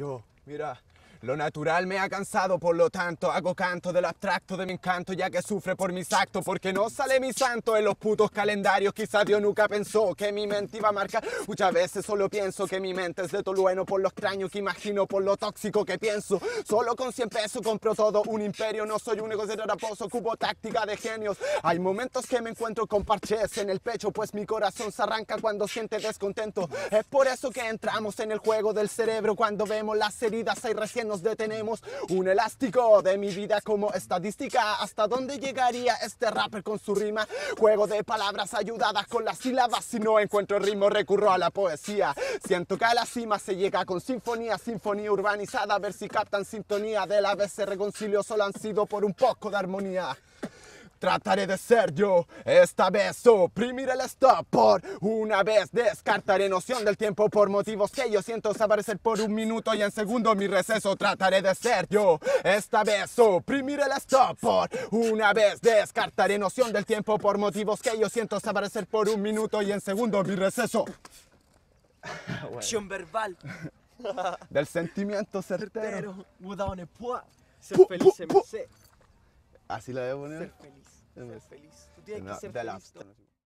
yo, mira, lo natural me ha cansado, por lo tanto hago canto del abstracto de mi encanto, ya que sufre por mis actos, porque no sale mi santo en los putos calendarios. Quizás Dios nunca pensó que mi mente iba a marcar. Muchas veces solo pienso que mi mente es de tolueno por lo extraño que imagino, por lo tóxico que pienso. Solo con 100 pesos compro todo un imperio, no soy un de raposo, cubo táctica de genios. Hay momentos que me encuentro con parches en el pecho, pues mi corazón se arranca cuando siente descontento. Es por eso que entramos en el juego del cerebro cuando vemos las heridas hay recién nos detenemos. Un elástico de mi vida como estadística. ¿Hasta dónde llegaría este rapper con su rima? Juego de palabras ayudadas con las sílabas. Si no encuentro ritmo, recurro a la poesía. Siento que a la cima se llega con sinfonía, sinfonía urbanizada. A ver si captan sintonía. De la vez se reconcilió, solo han sido por un poco de armonía. Trataré de ser yo, esta vez oprimir el stop por una vez. Descartaré noción del tiempo por motivos que yo siento desaparecer por un minuto y en segundo mi receso. Trataré de ser yo, esta vez oprimir el stop por una vez. Descartaré noción del tiempo por motivos que yo siento desaparecer por un minuto y en segundo mi receso. Acción verbal. del sentimiento certero. Ser feliz Así la a poner. Ser feliz. Ser feliz. Tú tienes que ser feliz.